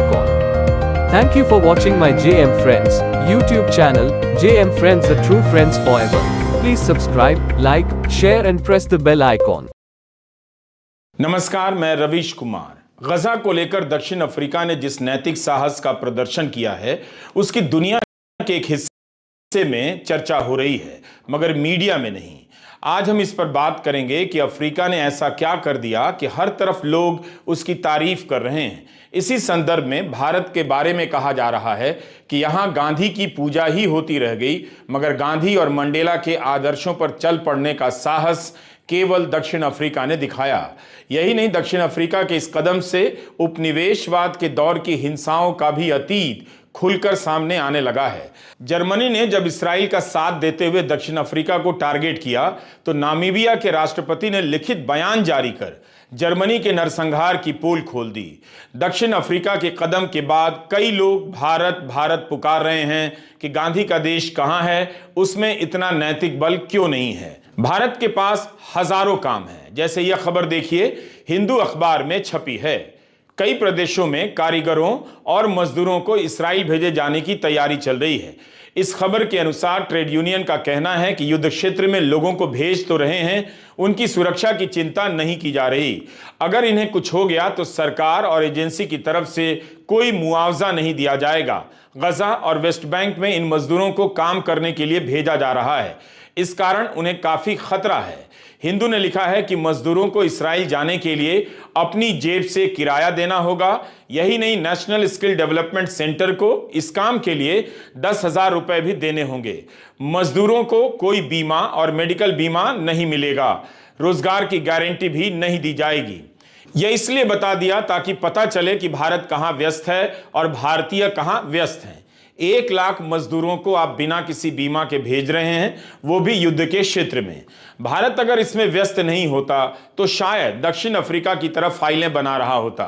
icon. Thank you for watching my JM Friends YouTube channel, JM Friends the True Friends Forever. Please subscribe, like, share and press the bell icon. नमस्कार मैं रवीश कुमार गजा को लेकर दक्षिण Africa ने जिस नैतिक साहस का प्रदर्शन किया है उसकी दुनिया के एक हिस्से में चर्चा हो रही है मगर मीडिया में नहीं आज हम इस पर बात करेंगे कि अफ्रीका ने ऐसा क्या कर दिया कि हर तरफ लोग उसकी तारीफ कर रहे हैं इसी संदर्भ में भारत के बारे में कहा जा रहा है कि यहाँ गांधी की पूजा ही होती रह गई मगर गांधी और मंडेला के आदर्शों पर चल पड़ने का साहस केवल दक्षिण अफ्रीका ने दिखाया यही नहीं दक्षिण अफ्रीका के इस कदम से उपनिवेशवाद के दौर की हिंसाओं का भी अतीत खुलकर सामने आने लगा है जर्मनी ने जब इसराइल का साथ देते हुए दक्षिण अफ्रीका को टारगेट किया तो नामीबिया के राष्ट्रपति ने लिखित बयान जारी कर जर्मनी के नरसंहार की पोल खोल दी दक्षिण अफ्रीका के कदम के बाद कई लोग भारत भारत पुकार रहे हैं कि गांधी का देश कहाँ है उसमें इतना नैतिक बल क्यों नहीं है भारत के पास हजारों काम हैं जैसे यह खबर देखिए हिंदू अखबार में छपी है कई प्रदेशों में कारीगरों और मजदूरों को इसराइल भेजे जाने की तैयारी चल रही है इस खबर के अनुसार ट्रेड यूनियन का कहना है कि युद्ध क्षेत्र में लोगों को भेज तो रहे हैं उनकी सुरक्षा की चिंता नहीं की जा रही अगर इन्हें कुछ हो गया तो सरकार और एजेंसी की तरफ से कोई मुआवजा नहीं दिया जाएगा गजा और वेस्ट बैंक में इन मजदूरों को काम करने के लिए भेजा जा रहा है इस कारण उन्हें काफ़ी खतरा है हिंदू ने लिखा है कि मजदूरों को इसराइल जाने के लिए अपनी जेब से किराया देना होगा यही नहीं नेशनल स्किल डेवलपमेंट सेंटर को इस काम के लिए दस हजार रुपए भी देने होंगे मजदूरों को कोई बीमा और मेडिकल बीमा नहीं मिलेगा रोजगार की गारंटी भी नहीं दी जाएगी यह इसलिए बता दिया ताकि पता चले कि भारत कहाँ व्यस्त है और भारतीय कहाँ व्यस्त हैं एक लाख मजदूरों को आप बिना किसी बीमा के भेज रहे हैं वो भी युद्ध के क्षेत्र में भारत अगर इसमें व्यस्त नहीं होता तो शायद दक्षिण अफ्रीका की तरफ फाइलें बना रहा होता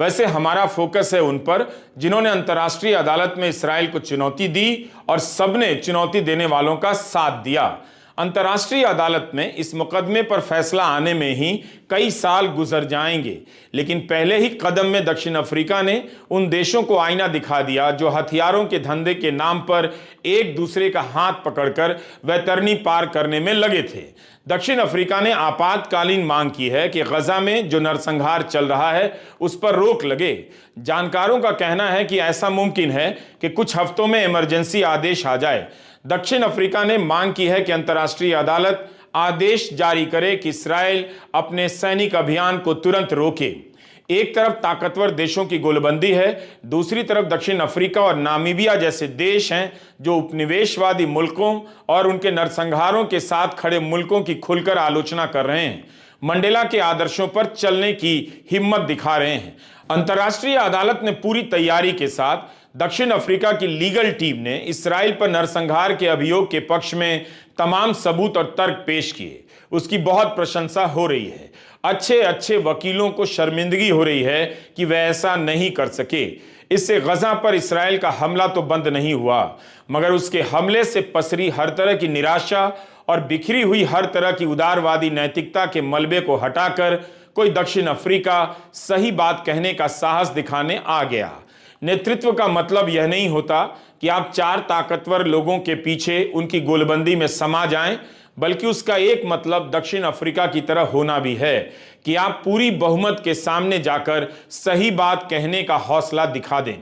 वैसे हमारा फोकस है उन पर जिन्होंने अंतर्राष्ट्रीय अदालत में इसराइल को चुनौती दी और सबने चुनौती देने वालों का साथ दिया अंतर्राष्ट्रीय अदालत में इस मुकदमे पर फैसला आने में ही कई साल गुजर जाएंगे लेकिन पहले ही कदम में दक्षिण अफ्रीका ने उन देशों को आईना दिखा दिया जो हथियारों के धंधे के नाम पर एक दूसरे का हाथ पकड़कर वैतरनी पार करने में लगे थे दक्षिण अफ्रीका ने आपातकालीन मांग की है कि गजा में जो नरसंहार चल रहा है उस पर रोक लगे जानकारों का कहना है कि ऐसा मुमकिन है कि कुछ हफ्तों में इमरजेंसी आदेश आ जाए दक्षिण अफ्रीका ने मांग की है कि अंतर्राष्ट्रीय अदालत आदेश जारी करे कि इसराइल अपने सैनिक अभियान को तुरंत रोके एक तरफ ताकतवर देशों की गोलबंदी है दूसरी तरफ दक्षिण अफ्रीका और नामीबिया जैसे देश हैं जो उपनिवेशवादी मुल्कों और उनके नरसंहारों के साथ खड़े मुल्कों की खुलकर आलोचना कर रहे हैं मंडेला के आदर्शों पर चलने की हिम्मत दिखा रहे हैं अंतर्राष्ट्रीय अदालत ने पूरी तैयारी के साथ दक्षिण अफ्रीका की लीगल टीम ने इसराइल पर नरसंहार के अभियोग के पक्ष में तमाम सबूत और तर्क पेश किए उसकी बहुत प्रशंसा हो रही है अच्छे अच्छे वकीलों को शर्मिंदगी हो रही है कि वह ऐसा नहीं कर सके इससे गजा पर इसराइल का हमला तो बंद नहीं हुआ मगर उसके हमले से पसरी हर तरह की निराशा और बिखरी हुई हर तरह की उदारवादी नैतिकता के मलबे को हटाकर कोई दक्षिण अफ्रीका सही बात कहने का साहस दिखाने आ गया नेतृत्व का मतलब यह नहीं होता कि आप चार ताकतवर लोगों के पीछे उनकी गोलबंदी में समा जाएं बल्कि उसका एक मतलब दक्षिण अफ्रीका की तरह होना भी है कि आप पूरी बहुमत के सामने जाकर सही बात कहने का हौसला दिखा दें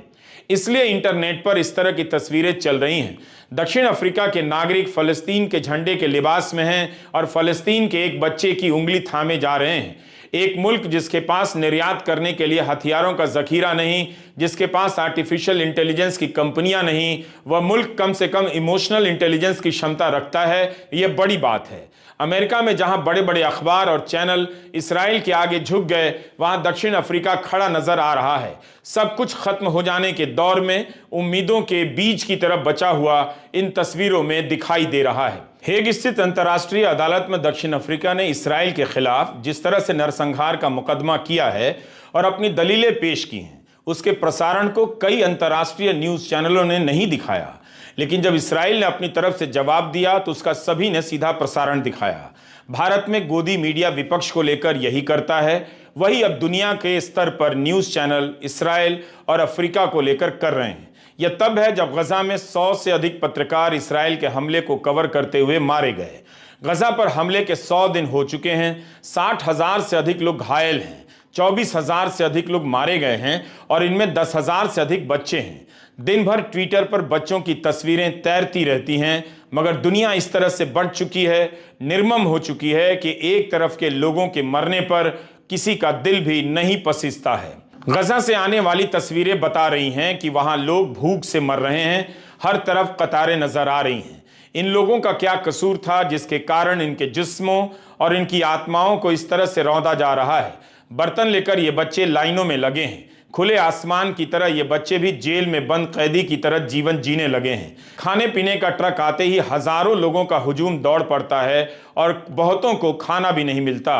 इसलिए इंटरनेट पर इस तरह की तस्वीरें चल रही हैं दक्षिण अफ्रीका के नागरिक फ़लस्तीन के झंडे के लिबास में हैं और फ़लस्तीन के एक बच्चे की उंगली थामे जा रहे हैं एक मुल्क जिसके पास निर्यात करने के लिए हथियारों का जखीरा नहीं जिसके पास आर्टिफिशियल इंटेलिजेंस की कंपनियां नहीं वह मुल्क कम से कम इमोशनल इंटेलिजेंस की क्षमता रखता है यह बड़ी बात है अमेरिका में जहां बड़े बड़े अखबार और चैनल इसराइल के आगे झुक गए वहां दक्षिण अफ्रीका खड़ा नजर आ रहा है सब कुछ खत्म हो जाने के दौर में उम्मीदों के बीज की तरफ बचा हुआ इन तस्वीरों में दिखाई दे रहा है हेग स्थित अंतर्राष्ट्रीय अदालत में दक्षिण अफ्रीका ने इसराइल के खिलाफ जिस तरह से नरसंहार का मुकदमा किया है और अपनी दलीलें पेश की हैं उसके प्रसारण को कई अंतर्राष्ट्रीय न्यूज़ चैनलों ने नहीं दिखाया लेकिन जब इसराइल ने अपनी तरफ से जवाब दिया तो उसका सभी ने सीधा प्रसारण दिखाया भारत में गोदी मीडिया विपक्ष को लेकर यही करता है वही अब दुनिया के स्तर पर न्यूज़ चैनल इसराइल और अफ्रीका को लेकर कर रहे हैं यह तब है जब गजा में सौ से अधिक पत्रकार इसराइल के हमले को कवर करते हुए मारे गए गजा पर हमले के सौ दिन हो चुके हैं साठ हजार से अधिक लोग घायल हैं चौबीस हजार से अधिक लोग मारे गए हैं और इनमें दस हजार से अधिक बच्चे हैं दिन भर ट्विटर पर बच्चों की तस्वीरें तैरती रहती हैं मगर दुनिया इस तरह से बढ़ चुकी है निर्मम हो चुकी है कि एक तरफ के लोगों के मरने पर किसी का दिल भी नहीं पसीजता है गजा से आने वाली तस्वीरें बता रही हैं कि वहां लोग भूख से मर रहे हैं हर तरफ कतारें नज़र आ रही हैं इन लोगों का क्या कसूर था जिसके कारण इनके जिस्मों और इनकी आत्माओं को इस तरह से रौंदा जा रहा है बर्तन लेकर ये बच्चे लाइनों में लगे हैं खुले आसमान की तरह ये बच्चे भी जेल में बंद कैदी की तरह जीवन जीने लगे हैं खाने पीने का ट्रक आते ही हजारों लोगों का हुजूम दौड़ पड़ता है और बहुतों को खाना भी नहीं मिलता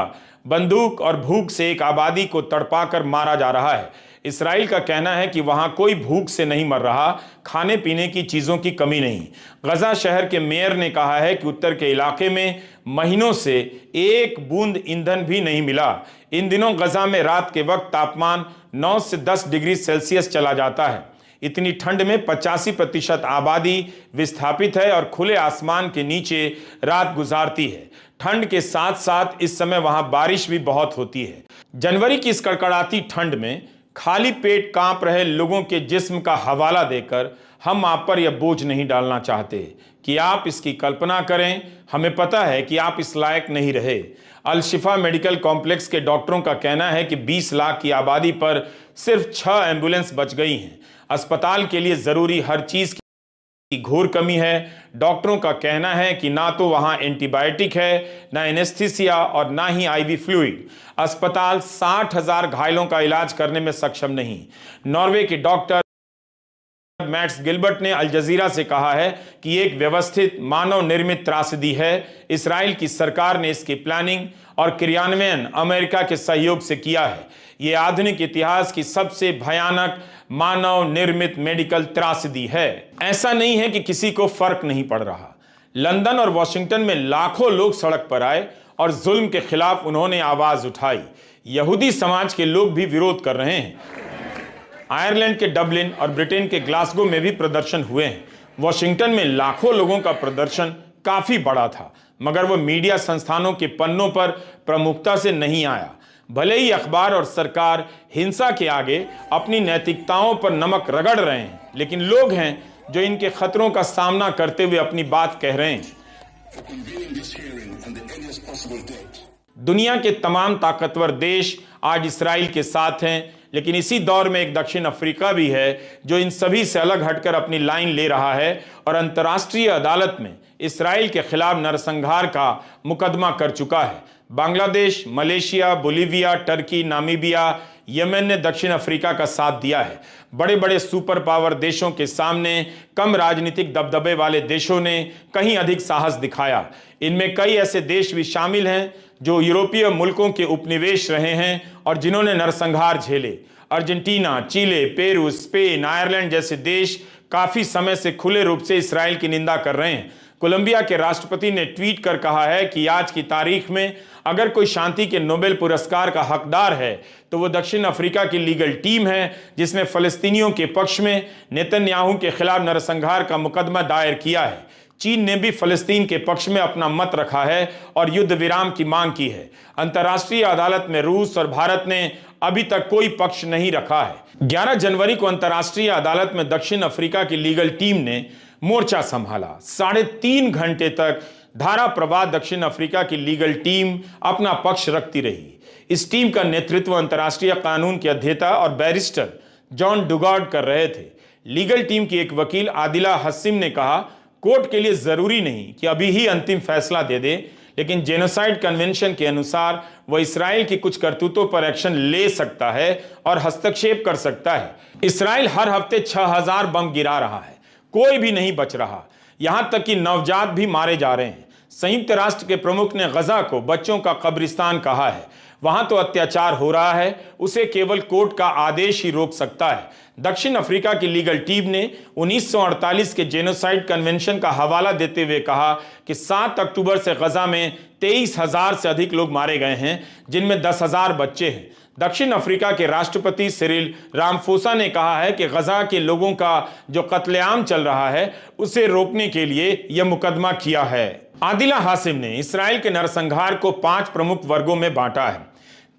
बंदूक और भूख से एक आबादी को तड़पाकर मारा जा रहा है इसराइल का कहना है कि वहाँ कोई भूख से नहीं मर रहा खाने पीने की चीज़ों की कमी नहीं गज़ा शहर के मेयर ने कहा है कि उत्तर के इलाके में महीनों से एक बूंद ईंधन भी नहीं मिला इन दिनों गज़ा में रात के वक्त तापमान 9 से 10 डिग्री सेल्सियस चला जाता है इतनी ठंड में पचासी प्रतिशत आबादी विस्थापित है और खुले आसमान के नीचे रात गुजारती है ठंड के साथ साथ इस समय वहां बारिश भी बहुत होती है जनवरी की इस कड़कड़ाती ठंड में खाली पेट कांप रहे लोगों के जिस्म का हवाला देकर हम आप पर यह बोझ नहीं डालना चाहते कि आप इसकी कल्पना करें हमें पता है कि आप इस लायक नहीं रहे अलशिफा मेडिकल कॉम्प्लेक्स के डॉक्टरों का कहना है कि 20 लाख की आबादी पर सिर्फ छह एम्बुलेंस बच गई हैं अस्पताल के लिए ज़रूरी हर चीज़ की घोर कमी है डॉक्टरों का कहना है कि ना तो वहाँ एंटीबायोटिक है ना एनेस्थीसिया और ना ही आईवी फ्लूइड अस्पताल साठ हजार घायलों का इलाज करने में सक्षम नहीं नॉर्वे के डॉक्टर मैट्स गिलबर्ट ने अल जजीरा से कहा है कि एक व्यवस्थित मानव निर्मित त्रासदी है इसराइल की सरकार ने इसकी प्लानिंग और क्रियान्वयन अमेरिका के सहयोग से किया है यह आधुनिक इतिहास की सबसे भयानक मानव निर्मित मेडिकल त्रासदी है ऐसा नहीं है कि किसी को फर्क नहीं पड़ रहा लंदन और वॉशिंगटन में लाखों लोग सड़क पर आए और जुल्म के खिलाफ उन्होंने आवाज उठाई यहूदी समाज के लोग भी विरोध कर रहे हैं आयरलैंड के डबलिन और ब्रिटेन के ग्लासगो में भी प्रदर्शन हुए हैं वॉशिंगटन में लाखों लोगों का प्रदर्शन काफी बड़ा था मगर वह मीडिया संस्थानों के पन्नों पर प्रमुखता से नहीं आया भले ही अखबार और सरकार हिंसा के आगे अपनी नैतिकताओं पर नमक रगड़ रहे हैं लेकिन लोग हैं जो इनके खतरों का सामना करते हुए अपनी बात कह रहे हैं दुनिया के तमाम ताकतवर देश आज इसराइल के साथ हैं लेकिन इसी दौर में एक दक्षिण अफ्रीका भी है जो इन सभी से अलग हटकर अपनी लाइन ले रहा है और अंतर्राष्ट्रीय अदालत में इसराइल के खिलाफ नरसंहार का मुकदमा कर चुका है Bangladesh Malaysia Bolivia Turkey Namibia Yemen ने दक्षिण अफ्रीका का साथ दिया है बड़े बड़े सुपर पावर देशों के सामने कम राजनीतिक दबदबे वाले देशों ने कहीं अधिक साहस दिखाया इनमें कई ऐसे देश भी शामिल हैं जो यूरोपीय मुल्कों के उपनिवेश रहे हैं और जिन्होंने नरसंहार झेले Argentina Chile Peru Spain Ireland जैसे देश काफ़ी समय से खुले रूप से इसराइल की निंदा कर रहे हैं कोलंबिया के राष्ट्रपति ने ट्वीट कर कहा है कि आज की तारीख में अगर कोई शांति के नोबेल पुरस्कार का हकदार है तो वो दक्षिण अफ्रीका की लीगल टीम है जिसने फलस्तीनियों के पक्ष में नेतन्याहू के खिलाफ नरसंहार का मुकदमा दायर किया है चीन ने भी फलस्तीन के पक्ष में अपना मत रखा है और युद्ध विराम की मांग की है अंतर्राष्ट्रीय अदालत में रूस और भारत ने अभी तक कोई पक्ष नहीं रखा है 11 जनवरी को अंतर्राष्ट्रीय अदालत में दक्षिण अफ्रीका की लीगल टीम ने मोर्चा संभाला साढ़े तीन घंटे तक धारा प्रवाह दक्षिण अफ्रीका की लीगल टीम अपना पक्ष रखती रही इस टीम का नेतृत्व अंतर्राष्ट्रीय कानून के अध्येता और बैरिस्टर जॉन डुगार्ड कर रहे थे लीगल टीम की एक वकील आदिला हसीम ने कहा कोर्ट के लिए ज़रूरी नहीं कि अभी ही अंतिम फैसला दे दे लेकिन जेनोसाइड कन्वेंशन के अनुसार वह इसराइल के कुछ करतूतों पर एक्शन ले सकता है और हस्तक्षेप कर सकता है इसराइल हर हफ्ते हजार बम गिरा रहा है कोई भी नहीं बच रहा यहाँ तक कि नवजात भी मारे जा रहे हैं संयुक्त राष्ट्र के प्रमुख ने गजा को बच्चों का कब्रिस्तान कहा है वहां तो अत्याचार हो रहा है उसे केवल कोर्ट का आदेश ही रोक सकता है दक्षिण अफ्रीका की लीगल टीम ने 1948 के जेनोसाइड कन्वेंशन का हवाला देते हुए कहा कि 7 अक्टूबर से गजा में तेईस हजार से अधिक लोग मारे गए हैं जिनमें दस हजार बच्चे हैं दक्षिण अफ्रीका के राष्ट्रपति सिरिल रामफोसा ने कहा है कि गजा के लोगों का जो कत्लेआम चल रहा है उसे रोकने के लिए यह मुकदमा किया है आदिला हासिम ने इसराइल के नरसंहार को पांच प्रमुख वर्गों में बांटा है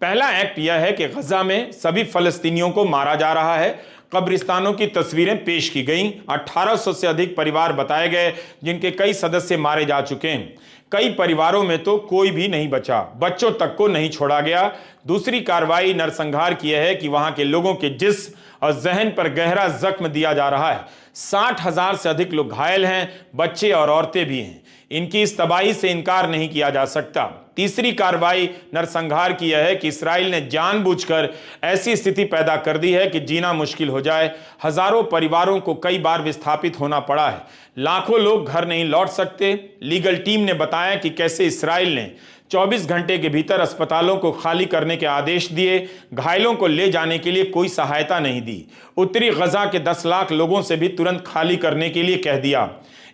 पहला एक्ट यह है कि गजा में सभी फलस्तीनियों को मारा जा रहा है कब्रिस्तानों की तस्वीरें पेश की गईं 1800 से अधिक परिवार बताए गए जिनके कई सदस्य मारे जा चुके हैं कई परिवारों में तो कोई भी नहीं बचा बच्चों तक को नहीं छोड़ा गया दूसरी कार्रवाई नरसंहार की है कि वहां के लोगों के जिस्म और जहन पर गहरा जख्म दिया जा रहा है साठ हजार से अधिक लोग घायल हैं बच्चे और औरतें भी हैं इनकी इस तबाही से इनकार नहीं किया जा सकता तीसरी कार्रवाई नरसंहार की यह है कि इसराइल ने जानबूझकर ऐसी स्थिति पैदा कर दी है कि जीना मुश्किल हो जाए हजारों परिवारों को कई बार विस्थापित होना पड़ा है लाखों लोग घर नहीं लौट सकते लीगल टीम ने बताया कि कैसे इसराइल ने 24 घंटे के भीतर अस्पतालों को खाली करने के आदेश दिए घायलों को ले जाने के लिए कोई सहायता नहीं दी उत्तरी गजा के 10 लाख लोगों से भी तुरंत खाली करने के लिए कह दिया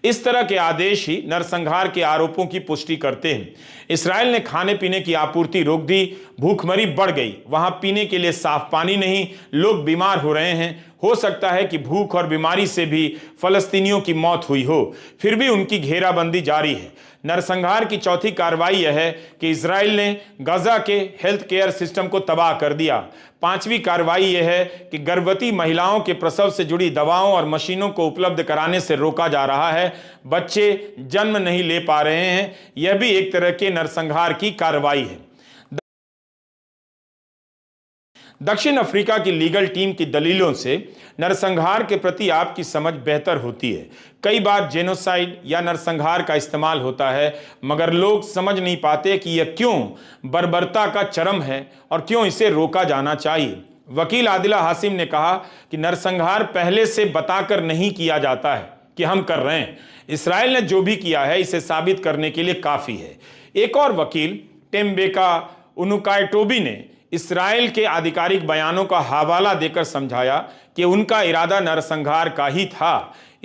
इस तरह के आदेश ही नरसंहार के आरोपों की पुष्टि करते हैं इसराइल ने खाने पीने की आपूर्ति रोक दी भूखमरी बढ़ गई वहां पीने के लिए साफ पानी नहीं लोग बीमार हो रहे हैं हो सकता है कि भूख और बीमारी से भी फलस्तीनियों की मौत हुई हो फिर भी उनकी घेराबंदी जारी है नरसंहार की चौथी कार्रवाई यह है कि इसराइल ने गजा के हेल्थ केयर सिस्टम को तबाह कर दिया पांचवी कार्रवाई यह है कि गर्भवती महिलाओं के प्रसव से जुड़ी दवाओं और मशीनों को उपलब्ध कराने से रोका जा रहा है बच्चे जन्म नहीं ले पा रहे हैं यह भी एक तरह के नरसंहार की कार्रवाई है दक्षिण अफ्रीका की लीगल टीम की दलीलों से नरसंहार के प्रति आपकी समझ बेहतर होती है कई बार जेनोसाइड या नरसंहार का इस्तेमाल होता है मगर लोग समझ नहीं पाते कि यह क्यों बर्बरता का चरम है और क्यों इसे रोका जाना चाहिए वकील आदिला हासिम ने कहा कि नरसंहार पहले से बताकर नहीं किया जाता है कि हम कर रहे हैं इसराइल ने जो भी किया है इसे साबित करने के लिए काफ़ी है एक और वकील टेम्बेका उनुकायटोबी ने इसराइल के आधिकारिक बयानों का हवाला देकर समझाया कि उनका इरादा नरसंहार का ही था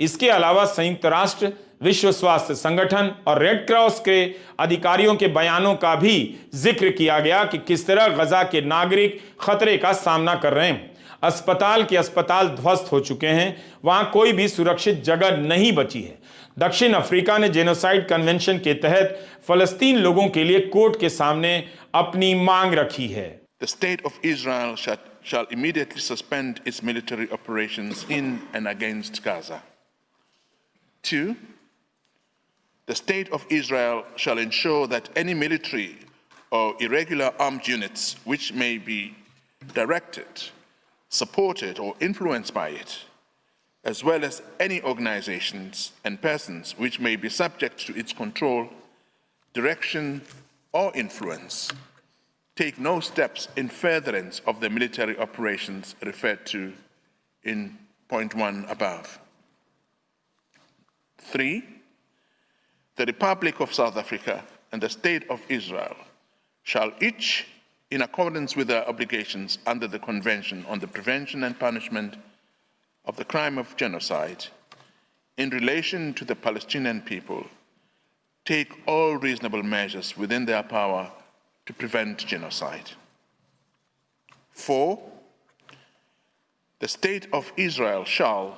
इसके अलावा संयुक्त राष्ट्र विश्व स्वास्थ्य संगठन और रेड क्रॉस के अधिकारियों के बयानों का भी जिक्र किया गया कि किस तरह गजा के नागरिक खतरे का सामना कर रहे हैं अस्पताल के अस्पताल ध्वस्त हो चुके हैं वहां कोई भी सुरक्षित जगह नहीं बची है दक्षिण अफ्रीका ने जेनोसाइड कन्वेंशन के तहत फलस्तीन लोगों के लिए कोर्ट के सामने अपनी मांग रखी है the state of Israel shall, shall immediately suspend its military operations in and against Gaza. Two, the state of Israel shall ensure that any military or irregular armed units which may be directed, supported, or influenced by it, as well as any organizations and persons which may be subject to its control, direction, or influence, take no steps in furtherance of the military operations referred to in point one above. Three, the Republic of South Africa and the State of Israel shall each, in accordance with their obligations under the Convention on the Prevention and Punishment of the Crime of Genocide, in relation to the Palestinian people, take all reasonable measures within their power to prevent genocide. Four, the State of Israel shall,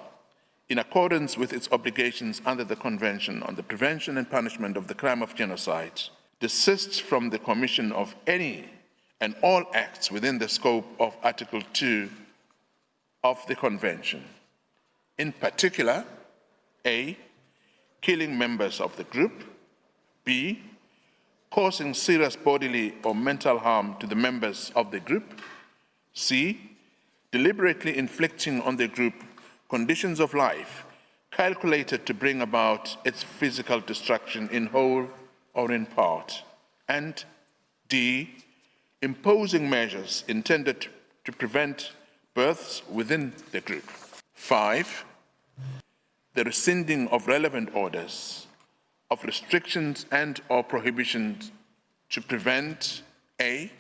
in accordance with its obligations under the Convention on the Prevention and Punishment of the Crime of Genocide, desist from the commission of any and all acts within the scope of Article 2 of the Convention. In particular, A, killing members of the group, B, causing serious bodily or mental harm to the members of the group. C, deliberately inflicting on the group conditions of life calculated to bring about its physical destruction in whole or in part. And D, imposing measures intended to prevent births within the group. Five, the rescinding of relevant orders of restrictions and or prohibitions to prevent A,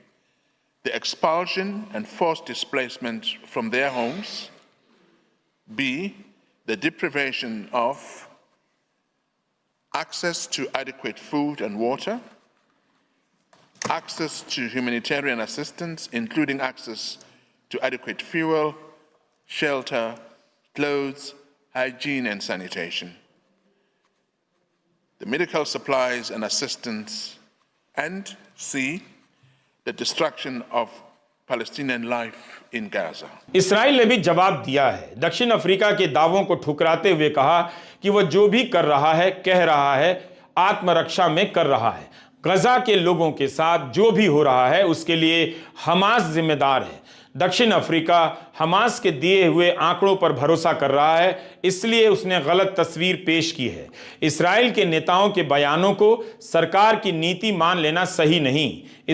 the expulsion and forced displacement from their homes, B, the deprivation of access to adequate food and water, access to humanitarian assistance, including access to adequate fuel, shelter, clothes, hygiene and sanitation. the medical supplies and assistance, and C, the destruction of Palestinian life in Gaza. Israel ने भी जवाब दिया है दक्षिण Africa के दावों को ठुकराते हुए कहा कि वह जो भी कर रहा है कह रहा है आत्मरक्षा में कर रहा है गजा के लोगों के साथ जो भी हो रहा है उसके लिए हमास जिम्मेदार है दक्षिण अफ्रीका हमास के दिए हुए आंकड़ों पर भरोसा कर रहा है इसलिए उसने गलत तस्वीर पेश की है इसराइल के नेताओं के बयानों को सरकार की नीति मान लेना सही नहीं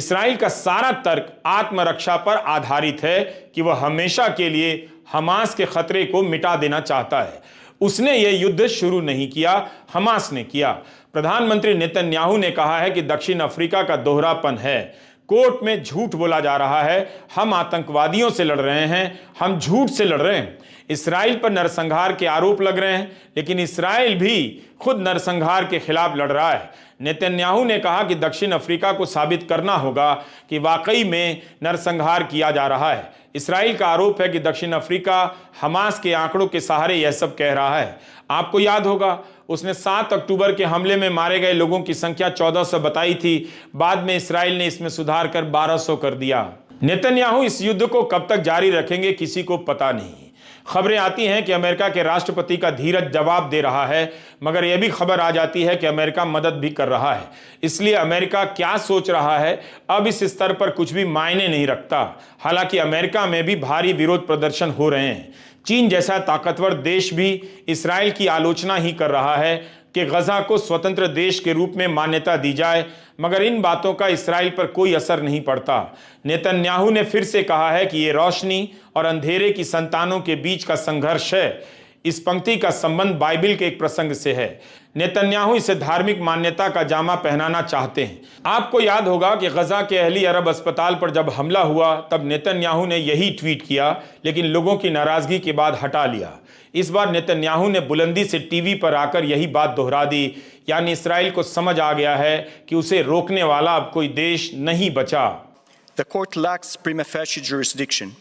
इसराइल का सारा तर्क आत्मरक्षा पर आधारित है कि वह हमेशा के लिए हमास के खतरे को मिटा देना चाहता है उसने यह युद्ध शुरू नहीं किया हमास ने किया प्रधानमंत्री नेतन्याहू ने कहा है कि दक्षिण अफ्रीका का दोहरापन है कोर्ट में झूठ बोला जा रहा है हम आतंकवादियों से लड़ रहे हैं हम झूठ से लड़ रहे हैं इसराइल पर नरसंहार के आरोप लग रहे हैं लेकिन इसराइल भी खुद नरसंहार के खिलाफ लड़ रहा है नेतन्याहू ने कहा कि दक्षिण अफ्रीका को साबित करना होगा कि वाकई में नरसंहार किया जा रहा है इसराइल का आरोप है कि दक्षिण अफ्रीका हमास के आंकड़ों के सहारे यह सब कह रहा है आपको याद होगा उसने 7 अक्टूबर के हमले में मारे गए लोगों की संख्या 1400 बताई थी बाद में इसराइल ने इसमें सुधार कर बारह कर दिया नेतन्याहू इस युद्ध को कब तक जारी रखेंगे किसी को पता नहीं खबरें आती हैं कि अमेरिका के राष्ट्रपति का धीरज जवाब दे रहा है मगर यह भी खबर आ जाती है कि अमेरिका मदद भी कर रहा है इसलिए अमेरिका क्या सोच रहा है अब इस स्तर पर कुछ भी मायने नहीं रखता हालांकि अमेरिका में भी भारी विरोध प्रदर्शन हो रहे हैं चीन जैसा ताकतवर देश भी इसराइल की आलोचना ही कर रहा है कि गजा को स्वतंत्र देश के रूप में मान्यता दी जाए मगर इन बातों का इसराइल पर कोई असर नहीं पड़ता नेतन्याहू ने फिर से कहा है कि ये रोशनी और अंधेरे की संतानों के बीच का संघर्ष है इस पंक्ति का संबंध बाइबिल के एक प्रसंग से है नेतन्याहू इसे धार्मिक मान्यता का जामा पहनाना चाहते हैं आपको याद होगा कि गजा के अहली अरब अस्पताल पर जब हमला हुआ तब नेतन्याहू ने यही ट्वीट किया लेकिन लोगों की नाराजगी के बाद हटा लिया The court lacks prima facie jurisdiction,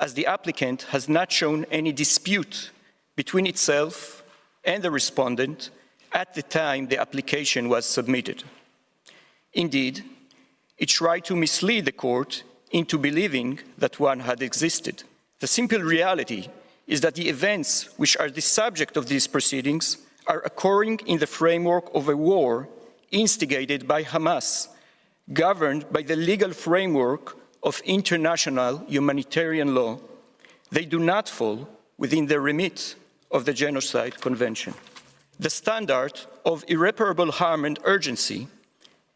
as the applicant has not shown any dispute between itself and the respondent at the time the application was submitted. Indeed, it tried to mislead the court into believing that one had existed. The simple reality is that the events which are the subject of these proceedings are occurring in the framework of a war instigated by Hamas, governed by the legal framework of international humanitarian law. They do not fall within the remit of the Genocide Convention. The standard of irreparable harm and urgency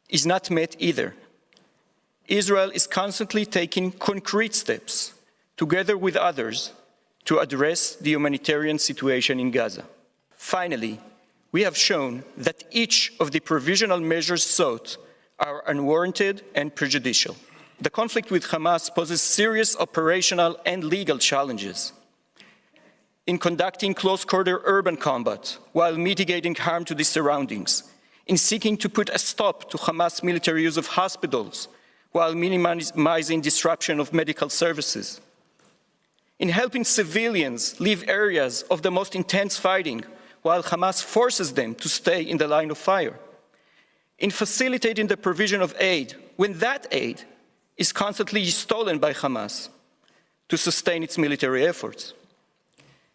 is not met either. Israel is constantly taking concrete steps, together with others, to address the humanitarian situation in Gaza. Finally, we have shown that each of the provisional measures sought are unwarranted and prejudicial. The conflict with Hamas poses serious operational and legal challenges. In conducting close-quarter urban combat while mitigating harm to the surroundings, in seeking to put a stop to Hamas military use of hospitals while minimizing disruption of medical services, in helping civilians leave areas of the most intense fighting while Hamas forces them to stay in the line of fire, in facilitating the provision of aid when that aid is constantly stolen by Hamas to sustain its military efforts,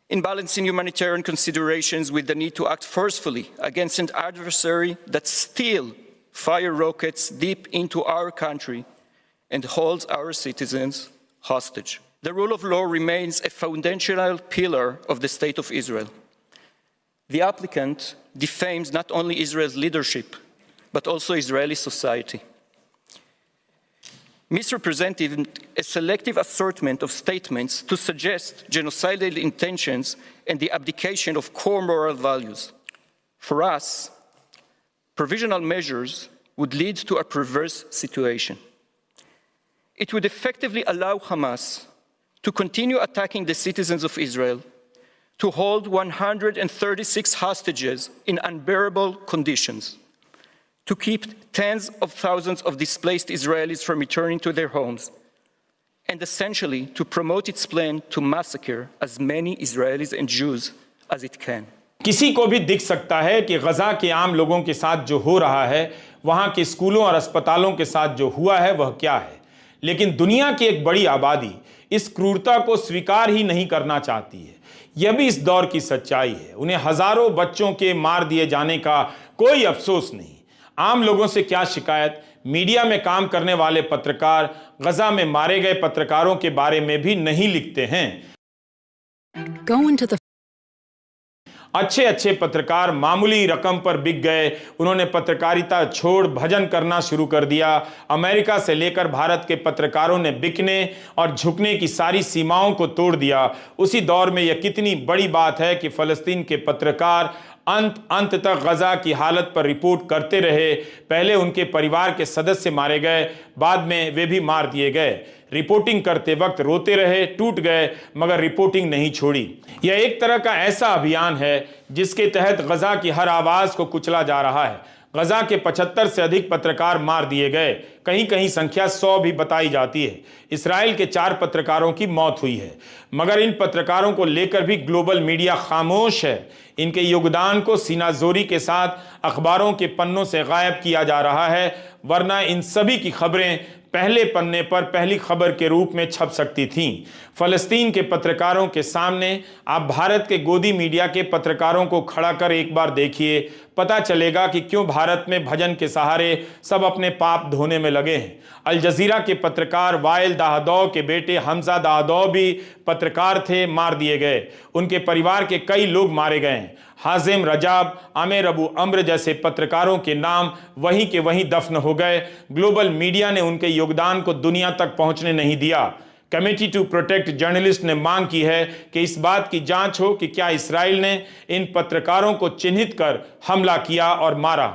in balancing humanitarian considerations with the need to act forcefully against an adversary that still fires rockets deep into our country and holds our citizens hostage the rule of law remains a foundational pillar of the state of Israel. The applicant defames not only Israel's leadership, but also Israeli society. Misrepresenting a selective assortment of statements to suggest genocidal intentions and the abdication of core moral values. For us, provisional measures would lead to a perverse situation. It would effectively allow Hamas to continue attacking the citizens of Israel, to hold 136 hostages in unbearable conditions, to keep tens of thousands of displaced Israelis from returning to their homes, and essentially to promote its plan to massacre as many Israelis and Jews as it can. किसी को भी दिख सकता है कि गज़ा के आम लोगों के साथ जो हो रहा है वहाँ के स्कूलों और अस्पतालों के साथ जो हुआ है वह क्या है लेकिन दुनिया की एक बड़ी आबादी इस क्रूरता को स्वीकार ही नहीं करना चाहती है यह भी इस दौर की सच्चाई है उन्हें हजारों बच्चों के मार दिए जाने का कोई अफसोस नहीं आम लोगों से क्या शिकायत मीडिया में काम करने वाले पत्रकार गजा में मारे गए पत्रकारों के बारे में भी नहीं लिखते हैं Go into the अच्छे अच्छे पत्रकार मामूली रकम पर बिक गए उन्होंने पत्रकारिता छोड़ भजन करना शुरू कर दिया अमेरिका से लेकर भारत के पत्रकारों ने बिकने और झुकने की सारी सीमाओं को तोड़ दिया उसी दौर में यह कितनी बड़ी बात है कि फ़लस्तीन के पत्रकार अंत अंत तक गजा की हालत पर रिपोर्ट करते रहे पहले उनके परिवार के सदस्य मारे गए बाद में वे भी मार दिए गए रिपोर्टिंग करते वक्त रोते रहे टूट गए मगर रिपोर्टिंग नहीं छोड़ी यह एक तरह का ऐसा अभियान है जिसके तहत गजा की हर आवाज़ को कुचला जा रहा है गजा के 75 से अधिक पत्रकार मार दिए गए कहीं कहीं संख्या 100 भी बताई जाती है इसराइल के चार पत्रकारों की मौत हुई है मगर इन पत्रकारों को लेकर भी ग्लोबल मीडिया खामोश है इनके योगदान को सीनाजोरी के साथ अखबारों के पन्नों से गायब किया जा रहा है वरना इन सभी की खबरें पहले पन्ने पर पहली खबर के रूप में छप सकती थी फ़लस्तीन के पत्रकारों के सामने आप भारत के गोदी मीडिया के पत्रकारों को खड़ा कर एक बार देखिए पता चलेगा कि क्यों भारत में भजन के सहारे सब अपने पाप धोने में लगे हैं अल जजीरा के पत्रकार वायल दाहदौ के बेटे हमजा दाहदौ भी पत्रकार थे मार दिए गए उनके परिवार के कई लोग मारे गए हैं हाजिम रजाब आमिर अबू अम्र जैसे पत्रकारों के नाम वहीं के वहीं दफन हो गए ग्लोबल मीडिया ने उनके योगदान को दुनिया तक पहुंचने नहीं दिया कमेटी टू प्रोटेक्ट जर्नलिस्ट ने मांग की है कि इस बात की जांच हो कि क्या इसराइल ने इन पत्रकारों को चिन्हित कर हमला किया और मारा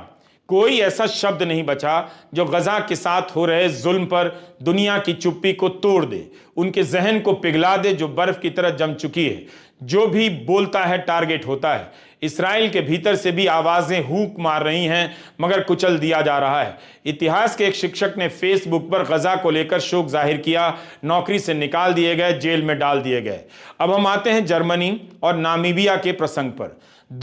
कोई ऐसा शब्द नहीं बचा जो गजा के साथ हो रहे जुल्म पर दुनिया की चुप्पी को तोड़ दे उनके जहन को पिघला दे जो बर्फ की तरह जम चुकी है जो भी बोलता है टारगेट होता है इसराइल के भीतर से भी आवाज़ें हूक मार रही हैं मगर कुचल दिया जा रहा है इतिहास के एक शिक्षक ने फेसबुक पर गज़ा को लेकर शोक जाहिर किया नौकरी से निकाल दिए गए जेल में डाल दिए गए अब हम आते हैं जर्मनी और नामीबिया के प्रसंग पर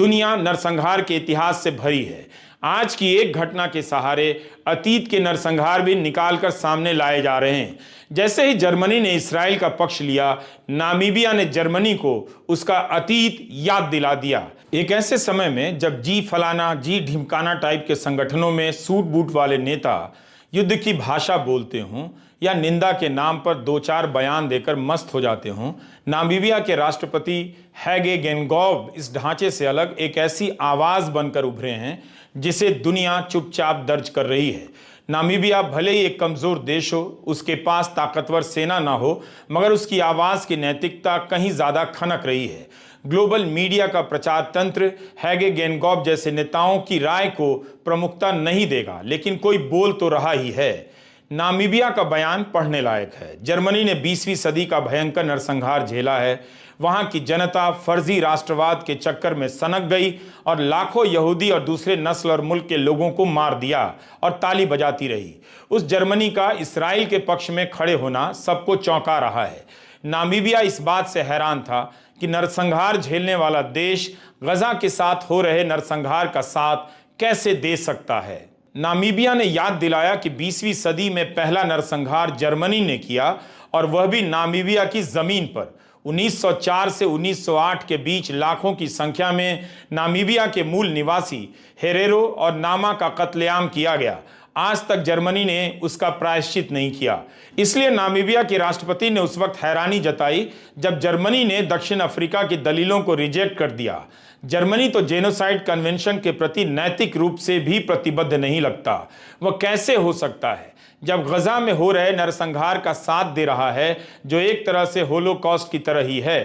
दुनिया नरसंहार के इतिहास से भरी है आज की एक घटना के सहारे अतीत के नरसंहार भी निकालकर सामने लाए जा रहे हैं जैसे ही जर्मनी ने इसराइल का पक्ष लिया नामीबिया ने जर्मनी को उसका अतीत याद दिला दिया एक ऐसे समय में जब जी फलाना जी ढिमकाना टाइप के संगठनों में सूट बूट वाले नेता युद्ध की भाषा बोलते हों या निंदा के नाम पर दो चार बयान देकर मस्त हो जाते हों नामीबिया के राष्ट्रपति हैगे गेंगोव इस ढांचे से अलग एक ऐसी आवाज़ बनकर उभरे हैं जिसे दुनिया चुपचाप दर्ज कर रही है नामीबिया भले ही एक कमज़ोर देश हो उसके पास ताकतवर सेना ना हो मगर उसकी आवाज़ की नैतिकता कहीं ज़्यादा खनक रही है ग्लोबल मीडिया का प्रचार तंत्र हैगे गेनगॉब जैसे नेताओं की राय को प्रमुखता नहीं देगा लेकिन कोई बोल तो रहा ही है नामीबिया का बयान पढ़ने लायक है जर्मनी ने 20वीं सदी का भयंकर नरसंहार झेला है वहाँ की जनता फर्जी राष्ट्रवाद के चक्कर में सनक गई और लाखों यहूदी और दूसरे नस्ल और मुल्क के लोगों को मार दिया और ताली बजाती रही उस जर्मनी का इसराइल के पक्ष में खड़े होना सबको चौंका रहा है नामीबिया इस बात से हैरान था कि नरसंहार झेलने वाला देश गजा के साथ हो रहे नरसंहार का साथ कैसे दे सकता है नामीबिया ने याद दिलाया कि 20वीं सदी में पहला नरसंहार जर्मनी ने किया और वह भी नामीबिया की ज़मीन पर 1904 से 1908 के बीच लाखों की संख्या में नामीबिया के मूल निवासी हेरेरो और नामा का कत्लेआम किया गया आज तक जर्मनी ने उसका प्रायश्चित नहीं किया इसलिए नामीबिया के राष्ट्रपति ने उस वक्त हैरानी जताई जब जर्मनी ने दक्षिण अफ्रीका की दलीलों को रिजेक्ट कर दिया जर्मनी तो जेनोसाइड कन्वेंशन के प्रति नैतिक रूप से भी प्रतिबद्ध नहीं लगता वह कैसे हो सकता है जब गजा में हो रहे नरसंहार का साथ दे रहा है जो एक तरह से होलोकॉस्ट की तरह ही है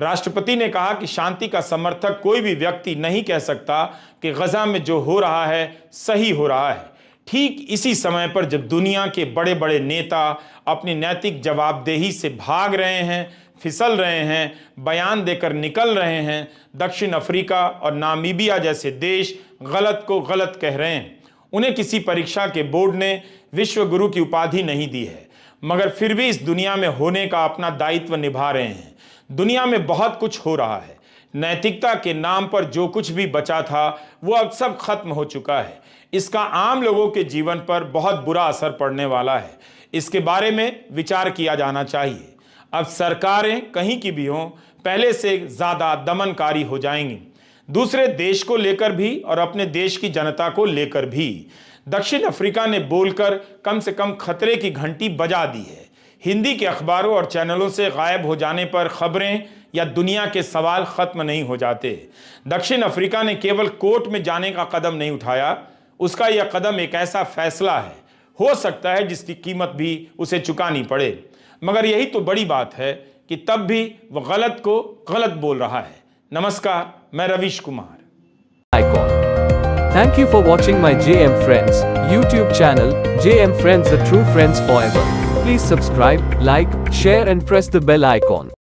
राष्ट्रपति ने कहा कि शांति का समर्थक कोई भी व्यक्ति नहीं कह सकता कि गजा में जो हो रहा है सही हो रहा है ठीक इसी समय पर जब दुनिया के बड़े बड़े नेता अपनी नैतिक जवाबदेही से भाग रहे हैं फिसल रहे हैं बयान देकर निकल रहे हैं दक्षिण अफ्रीका और नामीबिया जैसे देश गलत को गलत कह रहे हैं उन्हें किसी परीक्षा के बोर्ड ने विश्व गुरु की उपाधि नहीं दी है मगर फिर भी इस दुनिया में होने का अपना दायित्व निभा रहे हैं दुनिया में बहुत कुछ हो रहा है नैतिकता के नाम पर जो कुछ भी बचा था वो अब सब खत्म हो चुका है इसका आम लोगों के जीवन पर बहुत बुरा असर पड़ने वाला है इसके बारे में विचार किया जाना चाहिए अब सरकारें कहीं की भी हों पहले से ज़्यादा दमनकारी हो जाएंगी दूसरे देश को लेकर भी और अपने देश की जनता को लेकर भी दक्षिण अफ्रीका ने बोलकर कम से कम खतरे की घंटी बजा दी है हिंदी के अखबारों और चैनलों से गायब हो जाने पर खबरें या दुनिया के सवाल ख़त्म नहीं हो जाते दक्षिण अफ्रीका ने केवल कोर्ट में जाने का कदम नहीं उठाया उसका यह कदम एक ऐसा फैसला है हो सकता है जिसकी कीमत भी उसे चुकानी पड़े मगर यही तो बड़ी बात है कि तब भी वह गलत को गलत बोल रहा है नमस्कार मैं Ravish Kumar icon thank you for watching my J M friends YouTube channel J M friends true friends forever please subscribe like share and press the bell icon